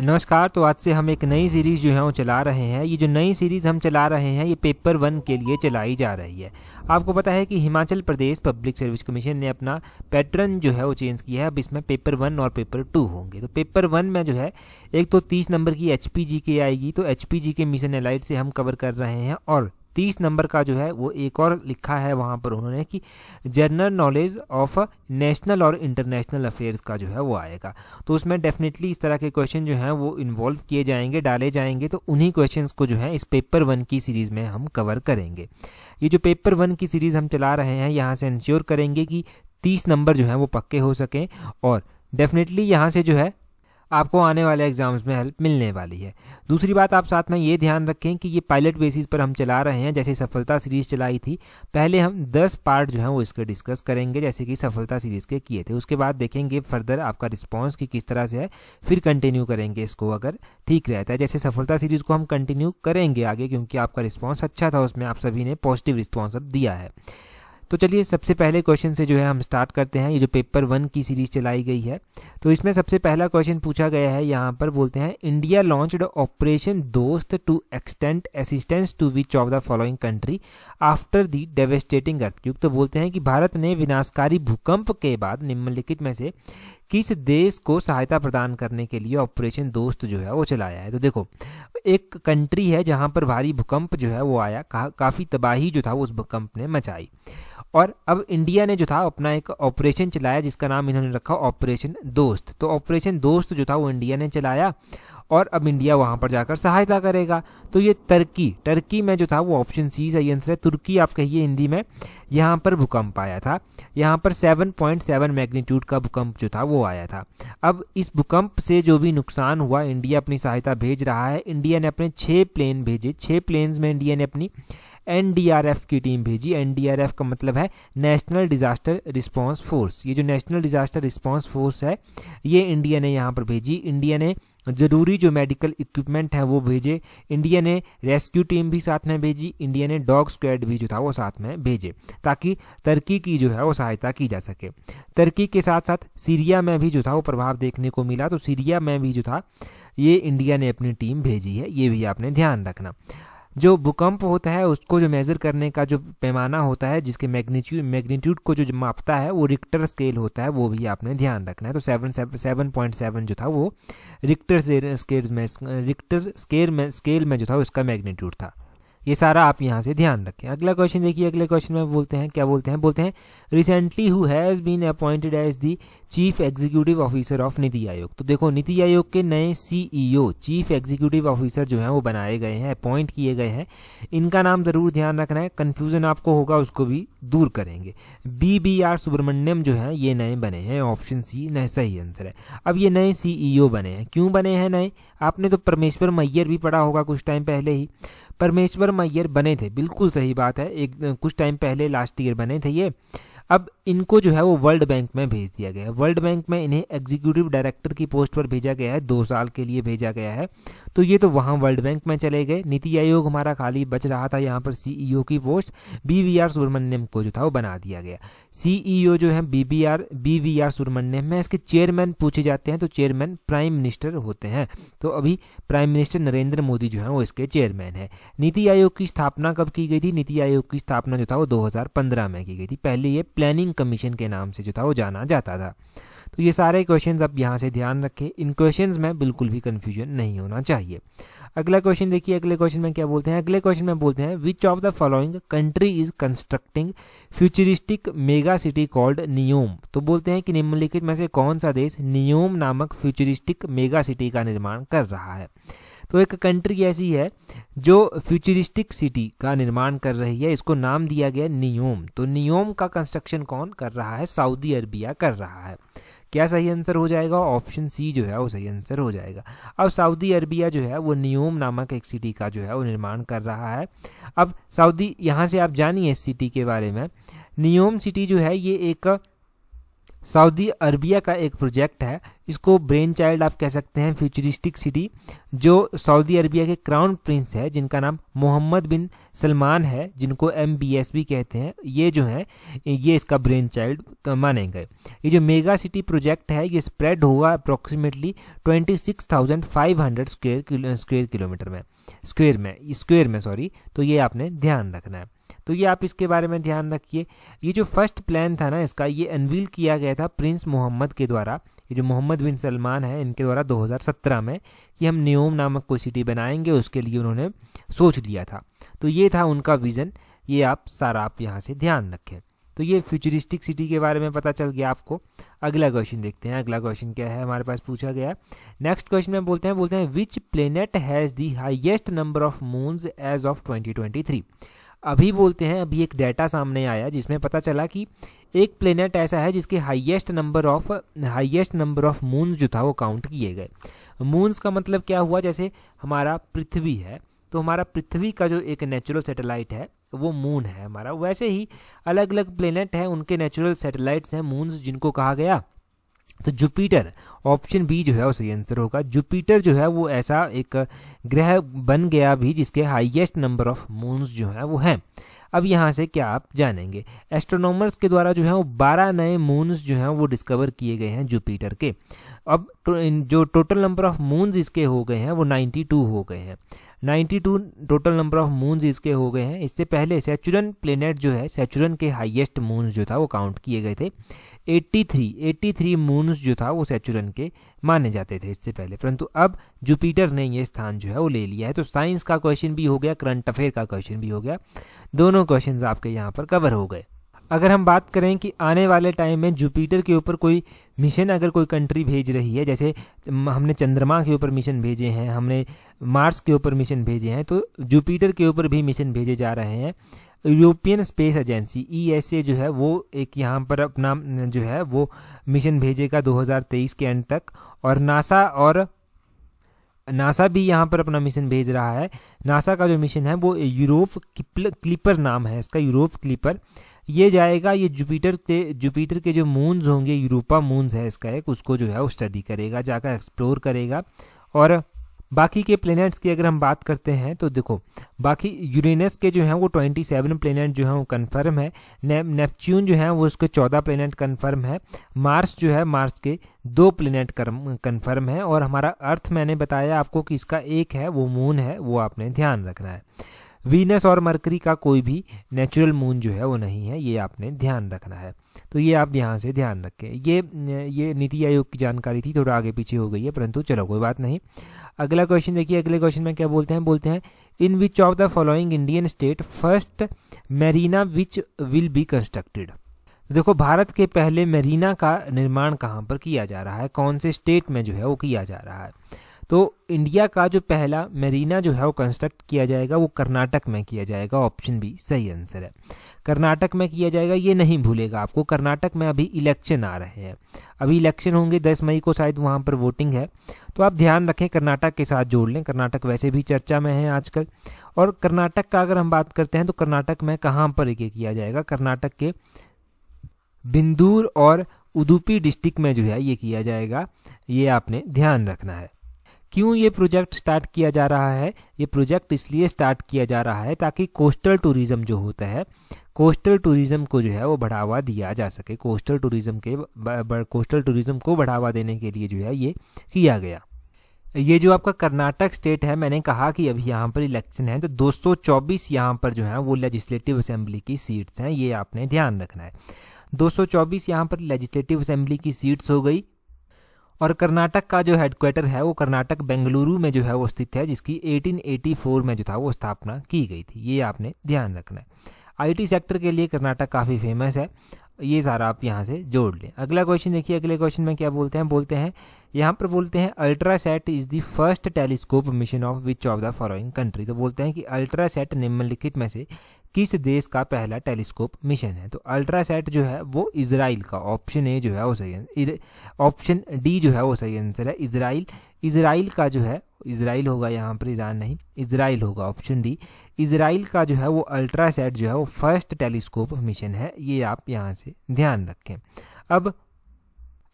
नमस्कार तो आज से हम एक नई सीरीज़ जो है वो चला रहे हैं ये जो नई सीरीज़ हम चला रहे हैं ये पेपर वन के लिए चलाई जा रही है आपको पता है कि Himachal Pradesh public service commission ने अपना पैटर्न जो है वो चेंज किया है अब इसमें पेपर वन और पेपर टू होंगे तो पेपर वन में जो है एक तो तीस नंबर की एच के आएगी तो एच के मिशन एलाइट से हम कवर कर रहे हैं और तीस नंबर का जो है वो एक और लिखा है वहाँ पर उन्होंने कि जनरल नॉलेज ऑफ नेशनल और इंटरनेशनल अफेयर्स का जो है वो आएगा तो उसमें डेफिनेटली इस तरह के क्वेश्चन जो हैं वो इन्वॉल्व किए जाएंगे डाले जाएंगे तो उन्हीं क्वेश्चन को जो है इस पेपर वन की सीरीज़ में हम कवर करेंगे ये जो पेपर वन की सीरीज़ हम चला रहे हैं यहाँ से इंश्योर करेंगे कि तीस नंबर जो है वो पक्के हो सकें और डेफिनेटली यहाँ से जो है आपको आने वाले एग्जाम्स में हेल्प मिलने वाली है दूसरी बात आप साथ में ये ध्यान रखें कि ये पायलट बेसिस पर हम चला रहे हैं जैसे सफलता सीरीज चलाई थी पहले हम 10 पार्ट जो है वो इसके डिस्कस करेंगे जैसे कि सफलता सीरीज के किए थे उसके बाद देखेंगे फर्दर आपका रिस्पॉन्स कि किस तरह से है फिर कंटिन्यू करेंगे इसको अगर ठीक रहता है जैसे सफलता सीरीज को हम कंटिन्यू करेंगे आगे क्योंकि आपका रिस्पॉन्स अच्छा था उसमें आप सभी ने पॉजिटिव रिस्पॉन्स अब दिया है तो चलिए सबसे पहले क्वेश्चन से जो है हम स्टार्ट करते हैं ये जो पेपर वन की सीरीज चलाई गई है तो इसमें सबसे पहला क्वेश्चन पूछा गया है यहाँ पर बोलते हैं India launched operation Dost to extent assistance to which of the following country after the devastating earth तो बोलते हैं कि भारत ने विनाशकारी भूकंप के बाद निम्नलिखित में से किस देश को सहायता प्रदान करने के लिए ऑपरेशन दोस्त जो है वो चलाया है तो देखो एक कंट्री है जहाँ पर भारी भूकंप जो है वो आया का, काफ़ी तबाही जो था वो उस भूकंप ने मचाई और अब इंडिया ने जो था अपना एक ऑपरेशन चलाया जिसका नाम इन्होंने रखा ऑपरेशन दोस्त तो ऑपरेशन दोस्त जो था वो इंडिया ने चलाया और अब इंडिया वहाँ पर जाकर सहायता करेगा तो ये तर्की टर्की में जो था वो ऑप्शन सी सही आंसर है तुर्की आप कहिए हिंदी में यहाँ पर भूकंप आया था यहाँ पर 7.7 मैग्नीट्यूड का भूकंप जो था वो आया था अब इस भूकंप से जो भी नुकसान हुआ इंडिया अपनी सहायता भेज रहा है इंडिया ने अपने छः प्लेन भेजे छः प्लेन्स में इंडिया ने अपनी एनडीआरएफ की टीम भेजी एनडीआरएफ का मतलब है नेशनल डिजास्टर रिस्पांस फोर्स ये जो नेशनल डिजास्टर रिस्पांस फोर्स है ये इंडिया ने यहाँ पर भेजी इंडिया ने ज़रूरी जो मेडिकल इक्विपमेंट है वो भेजे इंडिया ने रेस्क्यू टीम भी साथ में भेजी इंडिया ने डॉग स्क्वेड भी जो था वो साथ में भेजे ताकि तर्की की जो है वो सहायता की जा सके तर्की के साथ साथ सीरिया में भी जो था वो प्रभाव देखने को मिला तो सीरिया में भी जो था ये इंडिया ने अपनी टीम भेजी है ये भी आपने ध्यान रखना जो भूकंप होता है उसको जो मेजर करने का जो पैमाना होता है जिसके मैग्नीट्यूड मैग्नीट्यूड को जो मापता है वो रिक्टर स्केल होता है वो भी आपने ध्यान रखना है तो सेवन सेवन पॉइंट सेवन जो था वो रिक्टर स्केल में रिक्टर स्केल में स्केल में जो था उसका मैग्नीट्यूड था ये सारा आप यहाँ से ध्यान रखें अगला क्वेश्चन देखिए अगले क्वेश्चन में बोलते हैं क्या बोलते हैं बोलते हैं recently who has been appointed as the chief executive officer of Niti Aayog तो देखो नीति आयोग के नए सीईओ चीफ एग्जीक्यूटिव ऑफिसर जो हैं वो बनाए गए हैं अपॉइंट किए गए हैं इनका नाम ज़रूर ध्यान रखना है कन्फ्यूज़न आपको होगा उसको भी दूर करेंगे बी बी आर सुब्रमण्यम जो है ये नए बने हैं ऑप्शन सी नए सही आंसर है अब ये नए सीईओ e बने हैं क्यों बने हैं नए आपने तो परमेश्वर मैयर भी पढ़ा होगा कुछ टाइम पहले ही परमेश्वर मैयर बने थे बिल्कुल सही बात है एक कुछ टाइम पहले लास्ट ईयर बने थे ये अब इनको जो है वो वर्ल्ड बैंक में भेज दिया गया है वर्ल्ड बैंक में इन्हें एग्जीक्यूटिव डायरेक्टर की पोस्ट पर भेजा गया है दो साल के लिए भेजा गया है तो ये तो वहाँ वर्ल्ड बैंक में चले गए नीति आयोग हमारा खाली बच रहा था यहाँ पर सीईओ e की post B V R Subrahmanyam को जो था वो बना दिया गया सीईओ e जो है B B R B V R Subrahmanyam में इसके चेयरमैन पूछे जाते हैं तो चेयरमैन प्राइम मिनिस्टर होते हैं तो अभी प्राइम मिनिस्टर नरेंद्र मोदी जो है वो इसके चेयरमैन है नीति आयोग की स्थापना कब की गई थी नीति आयोग की स्थापना जो था वो दो में की गई थी पहले ये प्लानिंग ईस्टर्न कमीशन के नाम से जो था वो जाना जाता था तो ये सारे क्वेश्चन आप यहाँ से ध्यान रखें इन क्वेश्चन में बिल्कुल भी कन्फ्यूजन नहीं होना चाहिए अगला क्वेश्चन देखिए अगले क्वेश्चन में क्या बोलते हैं अगले क्वेश्चन में बोलते हैं which of the following country is constructing futuristic mega city called Neom तो बोलते हैं कि निम्नलिखित में से कौन सा देश नियोम नामक फ्यूचरिस्टिक मेगा सिटी का निर्माण कर रहा है तो एक कंट्री ऐसी है जो फ्यूचरिस्टिक सिटी का निर्माण कर रही है इसको नाम दिया गया नियोम तो नियोम का कंस्ट्रक्शन कौन कर रहा है सऊदी अरबिया कर रहा है क्या सही आंसर हो जाएगा ऑप्शन सी जो है वो सही आंसर हो जाएगा अब सऊदी अरबिया जो है वो नियोम नामक एक सिटी का जो है वो निर्माण कर रहा है अब सऊदी यहाँ से आप जानिए इस सिटी के बारे में नियोम सिटी जो है ये एक सऊदी अरबिया का एक प्रोजेक्ट है इसको ब्रेन चाइल्ड आप कह सकते हैं फ्यूचरिस्टिक सिटी जो सऊदी अरबिया के क्राउन प्रिंस है जिनका नाम मोहम्मद बिन सलमान है जिनको एम भी कहते हैं ये जो है ये इसका ब्रेन चाइल्ड माने गए ये जो मेगा सिटी प्रोजेक्ट है ये स्प्रेड हुआ approximately hundred square square kilometer में स्क्वेयर में स्क्वेयर में सॉरी तो ये आपने ध्यान रखना है तो ये आप इसके बारे में ध्यान रखिए ये जो फर्स्ट प्लान था ना इसका ये अनवील किया गया था प्रिंस मोहम्मद के द्वारा ये जो मोहम्मद बिन सलमान है इनके द्वारा 2017 में कि हम न्योम नामक कोई सिटी बनाएंगे उसके लिए उन्होंने सोच लिया था तो ये था उनका विज़न ये आप सारा आप यहाँ से ध्यान रखें तो ये फ्यूचरिस्टिक सिटी के बारे में पता चल गया आपको अगला क्वेश्चन देखते हैं अगला क्वेश्चन क्या है हमारे पास पूछा गया नेक्स्ट क्वेश्चन में बोलते हैं बोलते हैं which planet has the highest number of moons as of 2023 अभी बोलते हैं अभी एक डाटा सामने आया जिसमें पता चला कि एक प्लेनेट ऐसा है जिसके highest number of highest number of moons जो था वो काउंट किए गए मून्स का मतलब क्या हुआ जैसे हमारा पृथ्वी है तो हमारा पृथ्वी का जो एक नेचुरल सेटेलाइट है वो मून है हमारा वैसे ही अलग अलग प्लेनेट हैं उनके नेचुरल सेटेलाइट्स हैं मून्स जिनको कहा गया तो जुपिटर ऑप्शन बी जो है सही आंसर होगा जुपिटर जो है वो ऐसा एक ग्रह बन गया भी जिसके हाईएस्ट नंबर ऑफ मून्स जो है वो हैं अब यहाँ से क्या आप जानेंगे एस्ट्रोनॉमर्स के द्वारा जो है वो बारह नए मून्स जो हैं वो डिस्कवर किए गए हैं जुपिटर के अब तो, जो टोटल नंबर ऑफ मून्स इसके हो गए हैं वो नाइन्टी टू हो गए हैं 92 टोटल नंबर ऑफ मून्स इसके हो गए हैं इससे पहले सेचुरन प्लेनेट जो है सेचुरन के हाईएस्ट मून्स जो था वो काउंट किए गए थे 83 83 मून्स जो था वो सेचुरन के माने जाते थे इससे पहले परंतु अब जुपिटर ने ये स्थान जो है वो ले लिया है तो साइंस का क्वेश्चन भी हो गया करंट अफेयर का क्वेश्चन भी हो गया दोनों क्वेश्चन आपके यहाँ पर कवर हो गए अगर हम बात करें कि आने वाले टाइम में जुपिटर के ऊपर कोई मिशन अगर कोई कंट्री भेज रही है जैसे हमने चंद्रमा के ऊपर मिशन भेजे हैं हमने मार्स के ऊपर मिशन भेजे हैं तो जुपिटर के ऊपर भी मिशन भेजे जा रहे हैं यूरोपियन स्पेस एजेंसी ई जो है वो एक यहाँ पर अपना जो है वो मिशन भेजेगा 2023 के एंड तक और नासा और नासा भी यहाँ पर अपना मिशन भेज रहा है नासा का जो मिशन है वो यूरोप क्लिपर नाम है इसका यूरोप क्लिपर ये जाएगा ये जुपिटर के जुपिटर के जो मून्स होंगे यूरोपा मून्स है इसका एक उसको जो है वो स्टडी करेगा जाकर एक्सप्लोर करेगा और बाकी के प्लेनेट्स की अगर हम बात करते हैं तो देखो बाकी यूरेनस के जो हैं वो 27 प्लेनेट जो हैं वो कन्फर्म है ने, नेपच्यून जो है वो उसके 14 प्लेनेट कन्फर्म है मार्स जो है मार्स के दो प्लैनेट कन्फर्म है और हमारा अर्थ मैंने बताया आपको कि इसका एक है वो मून है वो आपने ध्यान रखना है वीनस और मरकरी का कोई भी नेचुरल मून जो है वो नहीं है ये आपने ध्यान रखना है तो ये आप यहाँ से ध्यान रखें ये ये नीति आयोग की जानकारी थी थोड़ा आगे पीछे हो गई है परंतु चलो कोई बात नहीं अगला क्वेश्चन देखिए अगले क्वेश्चन में क्या बोलते हैं बोलते हैं in which of the following Indian state first marina which will be constructed देखो भारत के पहले मेरीना का निर्माण कहाँ पर किया जा रहा है कौन से स्टेट में जो है वो किया जा रहा है तो इंडिया का जो पहला मरीना जो है वो कंस्ट्रक्ट किया जाएगा वो कर्नाटक में किया जाएगा ऑप्शन बी सही आंसर है कर्नाटक में किया जाएगा ये नहीं भूलेगा आपको कर्नाटक में अभी इलेक्शन आ रहे हैं अभी इलेक्शन होंगे दस मई को शायद वहाँ पर वोटिंग है तो आप ध्यान रखें कर्नाटक के साथ जोड़ लें कर्नाटक वैसे भी चर्चा में है आजकल और कर्नाटक का अगर हम बात करते हैं तो कर्नाटक में कहाँ पर ये किया जाएगा कर्नाटक के बिंदूर और उदुपी डिस्ट्रिक्ट में जो है ये किया जाएगा ये आपने ध्यान रखना है क्यों ये प्रोजेक्ट स्टार्ट किया जा रहा है ये प्रोजेक्ट इसलिए स्टार्ट किया जा रहा है ताकि कोस्टल टूरिज्म जो होता है कोस्टल टूरिज्म को जो है वो बढ़ावा दिया जा सके कोस्टल टूरिज्म के कोस्टल टूरिज्म को बढ़ावा देने के लिए जो है ये किया गया ये जो आपका कर्नाटक स्टेट है मैंने कहा कि अभी यहाँ पर इलेक्शन है तो 224 यहाँ पर जो है वो लेजिस्लेटिव असेंबली की सीट्स हैं ये आपने ध्यान रखना है 224 यहाँ पर लेजिस्लेटिव असेंबली की सीट्स हो गई और कर्नाटक का जो हेडक्वार्टर है वो कर्नाटक बेंगलुरु में जो है वो स्थित है जिसकी 1884 में जो था वो स्थापना की गई थी ये आपने ध्यान रखना है आईटी सेक्टर के लिए कर्नाटक काफ़ी फेमस है ये सारा आप यहाँ से जोड़ लें अगला क्वेश्चन देखिए अगले क्वेश्चन में क्या बोलते हैं बोलते हैं यहाँ पर बोलते हैं Ultrasat is the first telescope mission of which of the following country तो बोलते हैं कि अल्ट्रासेट निम्नलिखित में से किस देश का पहला टेलीस्कोप मिशन है तो अल्ट्रासेट जो है वो इसराइल का ऑप्शन ए जो है वो सही ऑप्शन डी जो है वो सही आंसर है इसराइल इसराइल का जो है इसराइल होगा यहाँ पर ईरान नहीं इसराइल होगा ऑप्शन डी इसराइल का जो है वो अल्ट्रासेट जो है वो फर्स्ट टेलीस्कोप मिशन है ये आप यहाँ से ध्यान रखें अब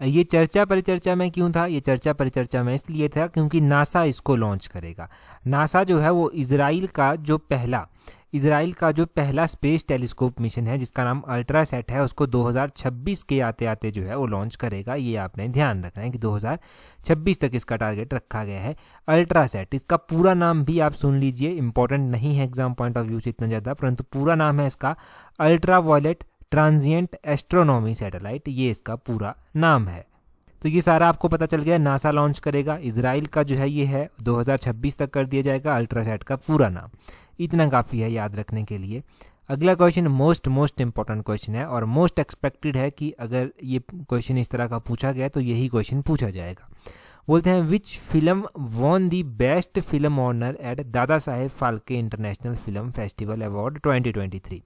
ये चर्चा परिचर्चा में क्यों था ये चर्चा परिचर्चा में इसलिए था क्योंकि नासा इसको लॉन्च करेगा नासा जो है वो इसराइल का जो पहला इसराइल का जो पहला स्पेस टेलीस्कोप मिशन है जिसका नाम अल्ट्रा सेट है उसको 2026 के आते आते जो है वो लॉन्च करेगा ये आपने ध्यान रखना है कि 2026 तक इसका टारगेट रखा गया है अल्ट्रा सेट इसका पूरा नाम भी आप सुन लीजिए इंपॉर्टेंट नहीं है एग्जाम पॉइंट ऑफ व्यू से इतना ज़्यादा परंतु पूरा नाम है इसका ultraviolet transient astronomy satellite ये इसका पूरा नाम है तो ये सारा आपको पता चल गया नासा लॉन्च करेगा इसराइल का जो है ये है 2026 तक कर दिया जाएगा अल्ट्रासेट का पूरा नाम इतना काफ़ी है याद रखने के लिए अगला question most most important question है और मोस्ट एक्सपेक्टेड है कि अगर ये क्वेश्चन इस तरह का पूछा गया तो यही क्वेश्चन पूछा जाएगा बोलते हैं which film won the best film honour at Dadasaheb Phalke international film festival award 2023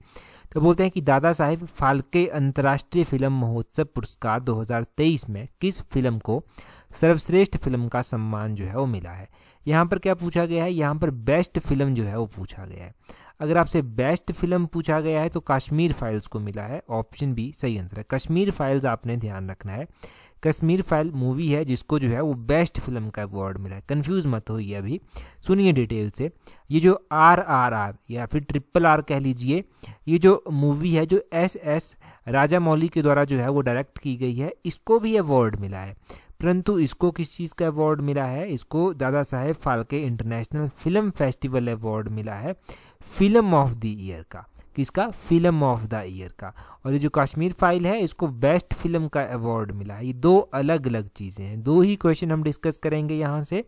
तो बोलते हैं कि दादा साहेब फाल्के अंतर्राष्ट्रीय फिल्म महोत्सव पुरस्कार 2023 में किस फिल्म को सर्वश्रेष्ठ फिल्म का सम्मान जो है वो मिला है यहाँ पर क्या पूछा गया है यहाँ पर बेस्ट फिल्म जो है वो पूछा गया है अगर आपसे बेस्ट फिल्म पूछा गया है तो कश्मीर फाइल्स को मिला है ऑप्शन बी सही आंसर है कश्मीर फाइल्स आपने ध्यान रखना है कश्मीर फाइल मूवी है जिसको जो है वो बेस्ट फिल्म का अवार्ड मिला है कन्फ्यूज़ मत होइए अभी सुनिए डिटेल से ये जो आर आर आर या फिर ट्रिपल आर कह लीजिए ये जो मूवी है जो एस एस राजा मौली के द्वारा जो है वो डायरेक्ट की गई है इसको भी अवार्ड मिला है परंतु इसको किस चीज़ का अवार्ड मिला है इसको Dadasaheb Phalke international film festival award मिला है फिल्म ऑफ द ईयर का किसका फिल्म ऑफ द ईयर का और ये जो कश्मीर फाइल है इसको बेस्ट फिल्म का अवार्ड मिला ये दो अलग अलग चीज़ें हैं दो ही क्वेश्चन हम डिस्कस करेंगे यहाँ से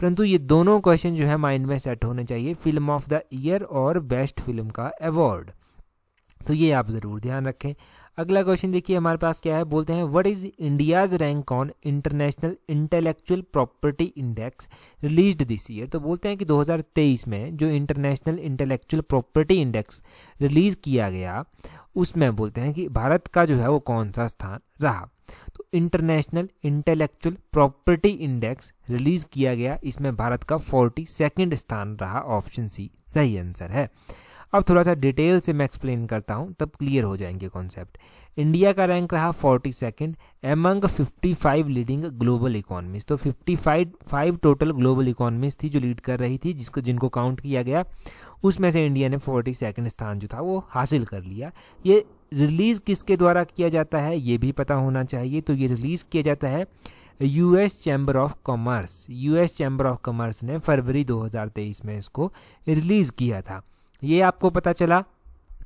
परंतु ये दोनों क्वेश्चन जो है माइंड में सेट होने चाहिए फिल्म ऑफ द ईयर और बेस्ट फिल्म का अवार्ड तो ये आप ज़रूर ध्यान रखें अगला क्वेश्चन देखिए हमारे पास क्या है बोलते हैं what is India's rank on international intellectual property index release this year तो बोलते हैं कि 2023 में जो international intellectual property index release किया गया उसमें बोलते हैं कि भारत का जो है वो कौन सा स्थान रहा तो international intellectual property index release किया गया इसमें भारत का फोर्टी सेकेंड स्थान रहा ऑप्शन सी सही आंसर है अब थोड़ा सा डिटेल से मैं एक्सप्लेन करता हूँ तब क्लियर हो जाएंगे कॉन्सेप्ट इंडिया का रैंक रहा forty second among fifty five leading global economies तो fifty five five total global economies थी जो लीड कर रही थी जिसको जिनको काउंट किया गया उसमें से इंडिया ने फोर्टी सेकेंड स्थान जो था वो हासिल कर लिया ये रिलीज़ किसके द्वारा किया जाता है ये भी पता होना चाहिए तो ये रिलीज़ किया जाता है US chamber of commerce US chamber of commerce ने फरवरी 2023 में इसको रिलीज़ किया था ये आपको पता चला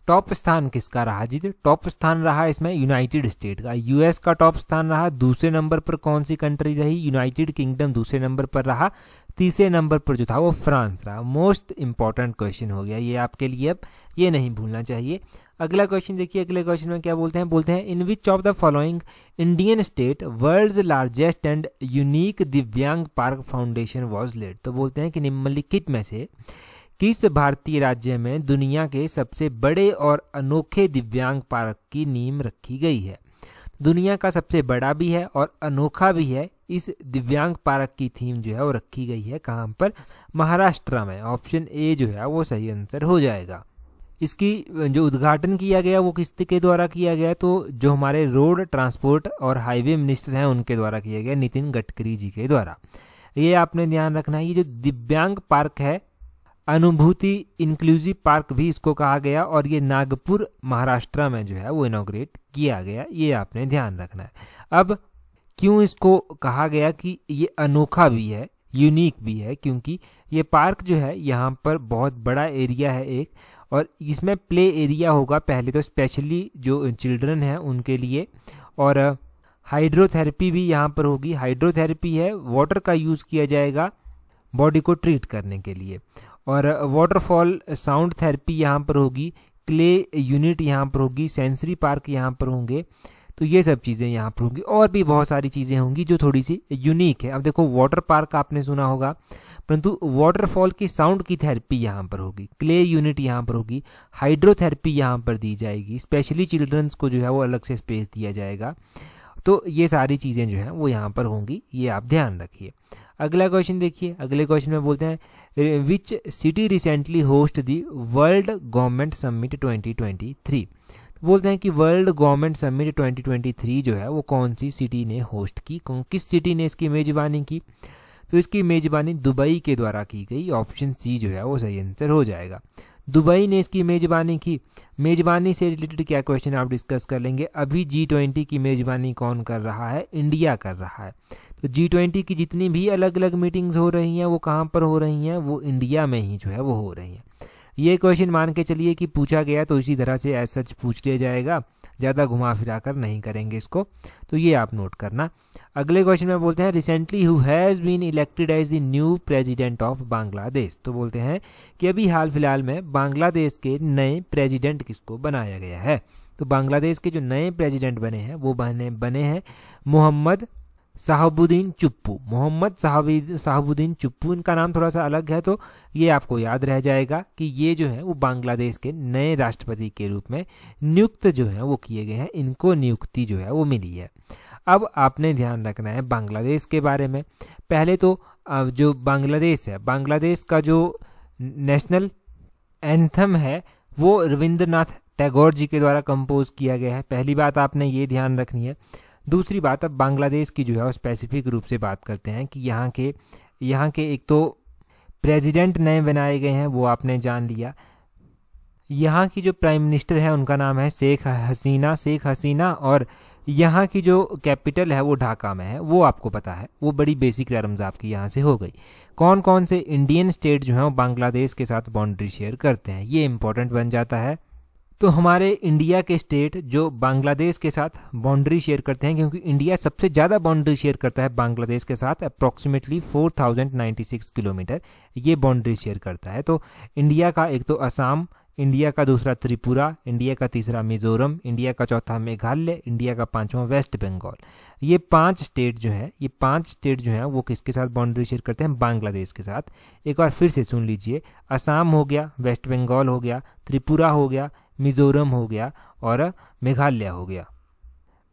टॉप स्थान किसका रहा जी तो टॉप स्थान रहा इसमें यूनाइटेड स्टेट का यूएस का टॉप स्थान रहा दूसरे नंबर पर कौन सी कंट्री रही यूनाइटेड किंगडम दूसरे नंबर पर रहा तीसरे नंबर पर जो था वो फ्रांस रहा मोस्ट इंपॉर्टेंट क्वेश्चन हो गया ये आपके लिए अब ये नहीं भूलना चाहिए अगला क्वेश्चन देखिए अगले क्वेश्चन में क्या बोलते हैं बोलते हैं in which of the following Indian state world largest and unique Divyang park foundation was laid तो बोलते हैं कि निम्नलिखित में से किस भारतीय राज्य में दुनिया के सबसे बड़े और अनोखे दिव्यांग पार्क की नींव रखी गई है दुनिया का सबसे बड़ा भी है और अनोखा भी है इस दिव्यांग पार्क की थीम जो है वो रखी गई है कहाँ पर महाराष्ट्र में ऑप्शन ए जो है वो सही आंसर हो जाएगा इसकी जो उद्घाटन किया गया वो किस के द्वारा किया गया तो जो हमारे रोड ट्रांसपोर्ट और हाईवे मिनिस्टर हैं उनके द्वारा किया गया नितिन गडकरी जी के द्वारा ये आपने ध्यान रखना है ये जो दिव्यांग पार्क है अनुभूति इंक्लूसिव पार्क भी इसको कहा गया और ये नागपुर महाराष्ट्र में जो है वो इनोग्रेट किया गया ये आपने ध्यान रखना है अब क्यों इसको कहा गया कि ये अनोखा भी है यूनिक भी है क्योंकि ये पार्क जो है यहाँ पर बहुत बड़ा एरिया है एक और इसमें प्ले एरिया होगा पहले तो स्पेशली जो चिल्ड्रन हैं उनके लिए और हाइड्रोथेरेपी भी यहाँ पर होगी हाइड्रोथेरेपी है वाटर का यूज़ किया जाएगा बॉडी को ट्रीट करने के लिए और वाटरफॉल साउंड थेरेपी यहाँ पर होगी क्ले यूनिट यहाँ पर होगी सेंसरी पार्क यहाँ पर होंगे तो ये सब चीज़ें यहाँ पर होंगी और भी बहुत सारी चीज़ें होंगी जो थोड़ी सी यूनिक है अब देखो वाटर पार्क आपने सुना होगा परंतु वाटरफॉल की साउंड की थेरेपी यहाँ पर होगी क्ले यूनिट यहाँ पर होगी हाइड्रोथेरेपी यहाँ पर दी जाएगी स्पेशली चिल्ड्रंस को जो है वो अलग से स्पेस दिया जाएगा तो ये सारी चीज़ें जो हैं वो यहाँ पर होंगी ये आप ध्यान रखिए अगला क्वेश्चन देखिए अगले क्वेश्चन में बोलते हैं which city recently host the world government summit 2023 बोलते हैं कि वर्ल्ड गवर्नमेंट समिट 2023 जो है वो कौन सी सिटी ने होस्ट की कौन किस सिटी ने इसकी मेजबानी की तो इसकी मेजबानी दुबई के द्वारा की गई ऑप्शन सी जो है वो सही आंसर हो जाएगा दुबई ने इसकी मेज़बानी की मेज़बानी से रिलेटेड क्या क्वेश्चन आप डिस्कस कर लेंगे अभी जी ट्वेंटी की मेज़बानी कौन कर रहा है इंडिया कर रहा है तो जी ट्वेंटी की जितनी भी अलग अलग मीटिंग्स हो रही हैं वो कहाँ पर हो रही हैं वो इंडिया में ही जो है वो हो रही हैं ये क्वेश्चन मान के चलिए कि पूछा गया तो इसी तरह से एज सच पूछ लिया जाएगा ज़्यादा घुमा फिरा कर नहीं करेंगे इसको तो ये आप नोट करना अगले क्वेश्चन में बोलते हैं recently who has been elected as the new president of Bangladesh तो बोलते हैं कि अभी हाल फिलहाल में बांग्लादेश के नए प्रेजिडेंट किसको बनाया गया है तो बांग्लादेश के जो नए प्रेजिडेंट बने हैं वो बने बने हैं मोहम्मद साहबुद्दीन चुप्पू मोहम्मद साहबुद्दीन चुप्पू इनका नाम थोड़ा सा अलग है तो ये आपको याद रह जाएगा कि ये जो है वो बांग्लादेश के नए राष्ट्रपति के रूप में नियुक्त जो है वो किए गए हैं इनको नियुक्ति जो है वो मिली है अब आपने ध्यान रखना है बांग्लादेश के बारे में पहले तो जो बांग्लादेश है बांग्लादेश का जो नेशनल एंथम है वो रविंद्रनाथ टैगोर जी के द्वारा कंपोज किया गया है पहली बात आपने ये ध्यान रखनी है दूसरी बात अब बांग्लादेश की जो है स्पेसिफिक रूप से बात करते हैं कि यहाँ के यहाँ के एक तो प्रेसिडेंट नए बनाए गए हैं वो आपने जान लिया यहाँ की जो प्राइम मिनिस्टर है उनका नाम है शेख हसीना शेख हसीना और यहाँ की जो कैपिटल है वो ढाका में है वो आपको पता है वो बड़ी बेसिक टर्म्स आपकी यहाँ से हो गई कौन कौन से इंडियन स्टेट जो हैं वो बांग्लादेश के साथ बाउंड्री शेयर करते हैं ये इम्पोर्टेंट बन जाता है तो हमारे इंडिया के स्टेट जो बांग्लादेश के साथ बाउंड्री शेयर करते हैं क्योंकि इंडिया सबसे ज़्यादा बाउंड्री शेयर करता है बांग्लादेश के साथ अप्रॉक्सीमेटली 4096 किलोमीटर ये बाउंड्री शेयर करता है तो इंडिया का एक तो असम इंडिया का दूसरा त्रिपुरा इंडिया का तीसरा मिजोरम इंडिया का चौथा मेघालय इंडिया का पाँचवा वेस्ट बंगाल ये पाँच स्टेट जो है ये पाँच स्टेट जो हैं वो किसके साथ बाउंड्री शेयर करते हैं बांग्लादेश के साथ एक बार फिर से सुन लीजिए असम हो गया वेस्ट बंगाल हो गया त्रिपुरा हो गया मिज़ोरम हो गया और मेघालय हो गया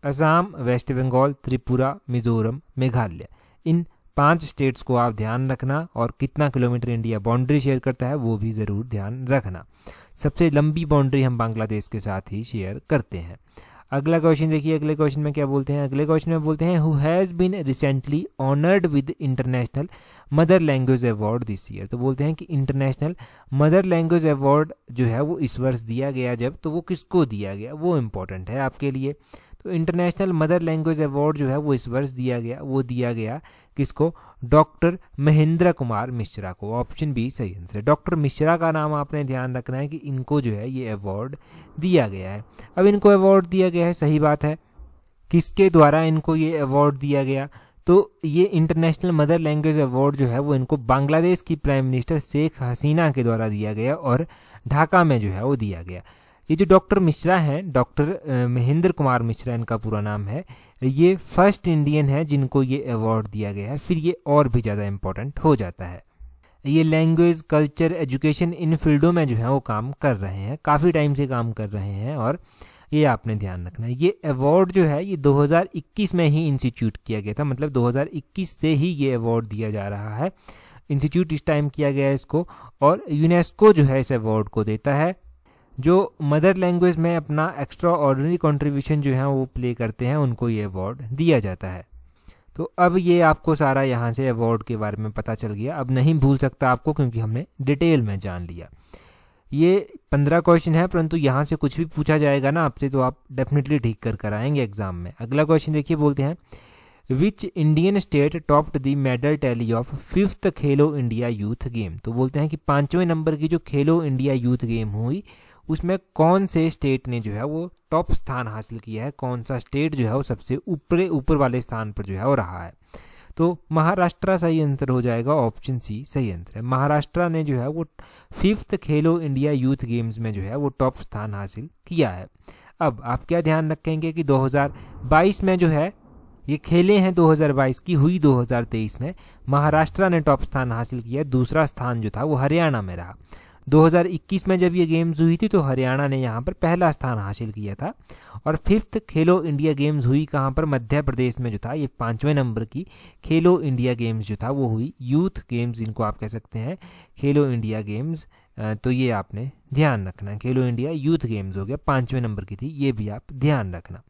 असम वेस्ट बंगाल त्रिपुरा मिज़ोरम मेघालय इन पांच स्टेट्स को आप ध्यान रखना और कितना किलोमीटर इंडिया बाउंड्री शेयर करता है वो भी ज़रूर ध्यान रखना सबसे लंबी बाउंड्री हम बांग्लादेश के साथ ही शेयर करते हैं अगला क्वेश्चन देखिए अगले क्वेश्चन में क्या बोलते हैं अगले क्वेश्चन में बोलते हैं who has been recently honoured with international mother language award this year तो बोलते हैं कि इंटरनेशनल मदर लैंग्वेज अवार्ड जो है वो इस वर्ष दिया गया जब तो वो किसको दिया गया वो इम्पोर्टेंट है आपके लिए तो इंटरनेशनल मदर लैंग्वेज अवार्ड जो है वो इस वर्ष दिया गया वो दिया गया किसको डॉक्टर महेंद्र कुमार मिश्रा को ऑप्शन बी सही आंसर है डॉक्टर मिश्रा का नाम आपने ध्यान रखना है कि इनको जो है ये अवार्ड दिया गया है अब इनको अवार्ड दिया गया है सही बात है किसके द्वारा इनको ये अवार्ड दिया गया तो ये इंटरनेशनल मदर लैंग्वेज अवार्ड जो है वो इनको बांग्लादेश की प्राइम मिनिस्टर शेख हसीना के द्वारा दिया गया और ढाका में जो है वो दिया गया ये जो डॉक्टर मिश्रा हैं डॉक्टर महेंद्र कुमार मिश्रा इनका पूरा नाम है ये फर्स्ट इंडियन है जिनको ये अवार्ड दिया गया है फिर ये और भी ज़्यादा इम्पोर्टेंट हो जाता है ये लैंग्वेज कल्चर एजुकेशन इन फील्डों में जो है वो काम कर रहे हैं काफ़ी टाइम से काम कर रहे हैं और ये आपने ध्यान रखना है ये अवार्ड जो है ये 2021 में ही इंस्टीट्यूट किया गया था मतलब 2021 से ही ये अवार्ड दिया जा रहा है इंस्टीट्यूट इस टाइम किया गया है इसको और यूनेस्को जो है इस अवार्ड को देता है जो मदर लैंग्वेज में अपना एक्स्ट्रा ऑर्डनरी कॉन्ट्रीब्यूशन जो है वो प्ले करते हैं उनको ये अवार्ड दिया जाता है तो अब ये आपको सारा यहाँ से अवार्ड के बारे में पता चल गया अब नहीं भूल सकता आपको क्योंकि हमने डिटेल में जान लिया ये पंद्रह क्वेश्चन है परंतु यहाँ से कुछ भी पूछा जाएगा ना आपसे तो आप डेफिनेटली ठीक कर कर आएंगे एग्जाम में अगला क्वेश्चन देखिए बोलते हैं which Indian state topped the medal tally of fifth Khelo India youth game तो बोलते हैं कि पांचवें नंबर की जो खेलो इंडिया यूथ गेम हुई उसमें कौन से स्टेट ने जो है वो टॉप स्थान हासिल किया है कौन सा स्टेट जो है वो सबसे ऊपर ऊपर वाले स्थान पर जो है वो रहा है तो महाराष्ट्र सही आंसर हो जाएगा ऑप्शन सी सही आंसर है महाराष्ट्र ने जो है वो fifth Khelo India youth games में जो है वो टॉप स्थान हासिल किया है अब आप क्या ध्यान रखेंगे कि 2022 में जो है ये खेले हैं 2022 की हुई 2023 में महाराष्ट्र ने टॉप स्थान हासिल किया दूसरा स्थान जो था वो हरियाणा में रहा 2021 में जब ये गेम्स हुई थी तो हरियाणा ने यहाँ पर पहला स्थान हासिल किया था और फिफ्थ खेलो इंडिया गेम्स हुई कहाँ पर मध्य प्रदेश में जो था ये पाँचवें नंबर की खेलो इंडिया गेम्स जो था वो हुई यूथ गेम्स जिनको आप कह सकते हैं खेलो इंडिया गेम्स तो ये आपने ध्यान रखना खेलो इंडिया यूथ गेम्स हो गया पाँचवें नंबर की थी ये भी आप ध्यान रखना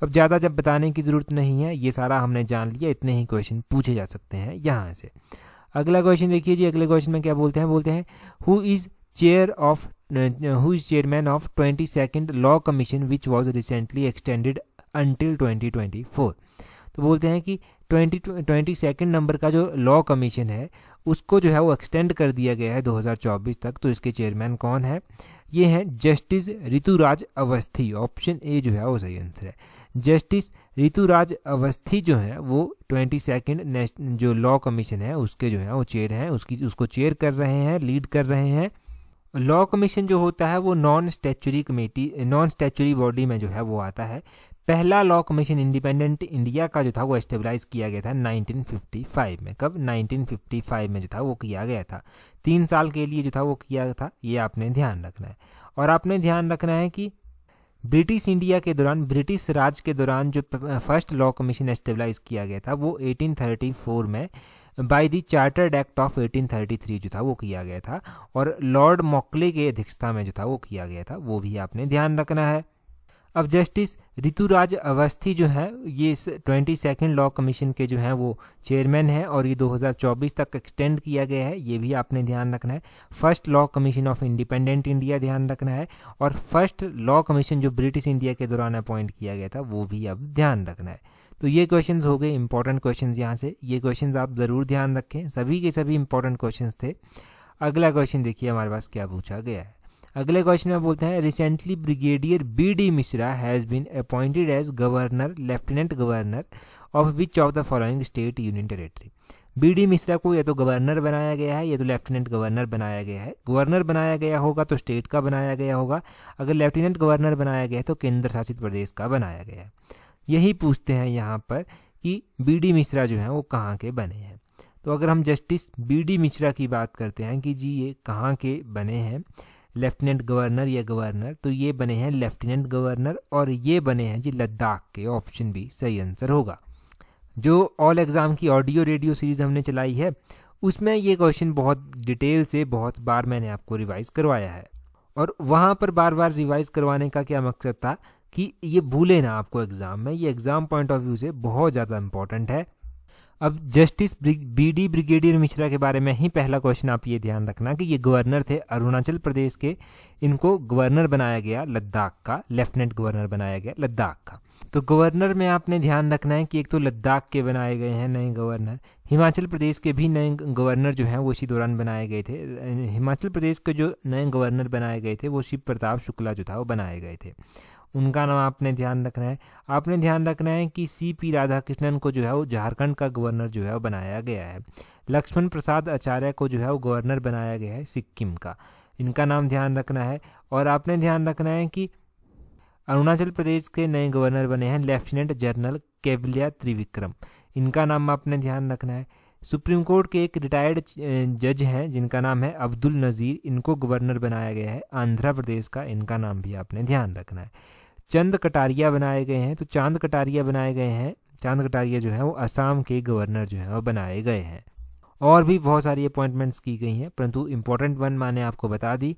तो अब ज़्यादा जब बताने की ज़रूरत नहीं है ये सारा हमने जान लिया इतने ही क्वेश्चन पूछे जा सकते हैं यहाँ से अगला क्वेश्चन देखिए जी अगले क्वेश्चन में क्या बोलते हैं बोलते हैं who is chair of who is chairman of twenty second law commission which was recently extended until twenty twenty four तो बोलते हैं कि ट्वेंटी ट्वेंटी सेकेंड नंबर का जो लॉ कमीशन है उसको जो है वो एक्सटेंड कर दिया गया है दो हज़ार चौबीस तक तो इसके चेयरमैन कौन है ये हैं justice Rituraj Awasthi option A जो है वो सही आंसर है जस्टिस ऋतुराज अवस्थी जो है वो ट्वेंटी सेकेंड जो लॉ कमीशन है उसके जो है वो चेयर हैं उसकी उसको चेयर कर रहे हैं लीड कर रहे हैं लॉ कमीशन जो होता है वो non statutory committee non statutory body में जो है वो आता है पहला लॉ कमीशन इंडिपेंडेंट इंडिया का जो था वो स्टेबलाइज किया गया था 1955 में कब 1955 में जो था वो किया गया था तीन साल के लिए जो था वो किया था ये आपने ध्यान रखना है और आपने ध्यान रखना है कि ब्रिटिश इंडिया के दौरान ब्रिटिश राज के दौरान जो फर्स्ट लॉ कमीशन स्टेबलाइज किया गया था वो 1834 में by the chartered act of 1833 जो था वो किया गया था और लॉर्ड मॉकले के अध्यक्षता में जो था वो किया गया था वो भी आपने ध्यान रखना है अब जस्टिस ऋतुराज अवस्थी जो हैं ये इस ट्वेंटी सेकेंड लॉ कमीशन के जो हैं वो चेयरमैन हैं और ये 2024 तक एक्सटेंड किया गया है ये भी आपने ध्यान रखना है first law commission of independent India ध्यान रखना है और फर्स्ट लॉ कमीशन जो ब्रिटिश इंडिया के दौरान अपॉइंट किया गया था वो भी अब ध्यान रखना है तो ये क्वेश्चन हो गए इंपॉर्टेंट क्वेश्चन यहाँ से ये क्वेश्चन आप ज़रूर ध्यान रखें सभी के सभी इंपॉर्टेंट क्वेश्चन थे अगला क्वेश्चन देखिए हमारे पास क्या पूछा गया है अगले क्वेश्चन में बोलते हैं recently brigadier B D Mishra has been appointed as governor lieutenant governor of which of the following state union territory B D Mishra को या तो गवर्नर बनाया गया है या तो लेफ्टिनेंट गवर्नर बनाया गया है गवर्नर बनाया गया होगा तो स्टेट का बनाया गया होगा अगर लेफ्टिनेंट गवर्नर बनाया गया है तो केंद्र शासित प्रदेश का बनाया गया है यही पूछते हैं यहाँ पर कि बी डी मिश्रा जो है वो कहाँ के बने हैं तो अगर हम जस्टिस बी डी मिश्रा की बात करते हैं कि जी ये कहाँ के बने हैं लेफ्टिनेंट गवर्नर या गवर्नर तो ये बने हैं लेफ्टिनेंट गवर्नर और ये बने हैं जी लद्दाख के ऑप्शन भी सही आंसर होगा जो ऑल एग्ज़ाम की ऑडियो रेडियो सीरीज़ हमने चलाई है उसमें ये क्वेश्चन बहुत डिटेल से बहुत बार मैंने आपको रिवाइज़ करवाया है और वहाँ पर बार बार रिवाइज़ करवाने का क्या मकसद था कि ये भूले ना आपको एग्ज़ाम में ये एग्ज़ाम पॉइंट ऑफ व्यू से बहुत ज़्यादा इंपॉर्टेंट है अब justice B D brigadier Mishra के बारे में ही पहला क्वेश्चन आप ये ध्यान रखना कि ये गवर्नर थे अरुणाचल प्रदेश के इनको गवर्नर बनाया गया लद्दाख का लेफ्टिनेंट गवर्नर बनाया गया लद्दाख का तो गवर्नर में आपने ध्यान रखना है कि एक तो लद्दाख के बनाए गए हैं नए गवर्नर हिमाचल प्रदेश के भी नए गवर्नर जो हैं वो इसी दौरान बनाए गए थे हिमाचल प्रदेश के जो नए गवर्नर बनाए गए थे वो शिव प्रताप शुक्ला जो था वो बनाए गए थे उनका नाम आपने ध्यान रखना है आपने ध्यान रखना है कि सी पी राधाकृष्णन को जो है वो झारखंड का गवर्नर जो है वो बनाया गया है लक्ष्मण प्रसाद आचार्य को जो है वो गवर्नर बनाया गया है सिक्किम का इनका नाम ध्यान रखना है और आपने ध्यान रखना है कि अरुणाचल प्रदेश के नए गवर्नर बने हैं लेफ्टिनेंट जनरल केवलिया त्रिविक्रम इनका नाम आपने ध्यान रखना है सुप्रीम कोर्ट के एक रिटायर्ड जज हैं जिनका नाम है अब्दुल नज़ीर इनको गवर्नर बनाया गया है आंध्र प्रदेश का इनका नाम भी आपने ध्यान रखना है चंद कटारिया बनाए गए हैं तो चांद कटारिया बनाए गए हैं चांद कटारिया जो है वो असम के गवर्नर जो है वो बनाए गए हैं और भी बहुत सारी अपॉइंटमेंट्स की गई हैं परंतु इम्पोर्टेंट वन माने आपको बता दी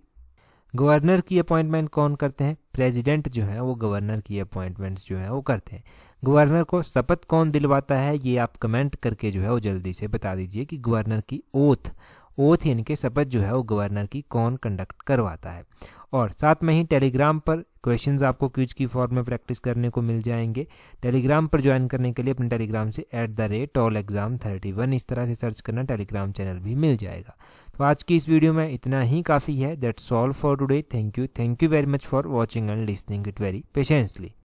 गवर्नर की अपॉइंटमेंट कौन करते हैं प्रेसिडेंट जो है वो गवर्नर की अपॉइंटमेंट्स जो है वो करते हैं गवर्नर को शपथ कौन दिलवाता है ये आप कमेंट करके जो है वो जल्दी से बता दीजिए कि गवर्नर की ओथ ओथ यानी कि शपथ जो है वो गवर्नर की कौन कंडक्ट करवाता है और साथ में ही टेलीग्राम पर क्वेश्चंस आपको क्विज की फॉर्म में प्रैक्टिस करने को मिल जाएंगे टेलीग्राम पर ज्वाइन करने के लिए अपने टेलीग्राम से at the rate all exam thirty one इस तरह से सर्च करना टेलीग्राम चैनल भी मिल जाएगा तो आज की इस वीडियो में इतना ही काफ़ी है that's all for today thank you thank you very much for watching and listening it very patiently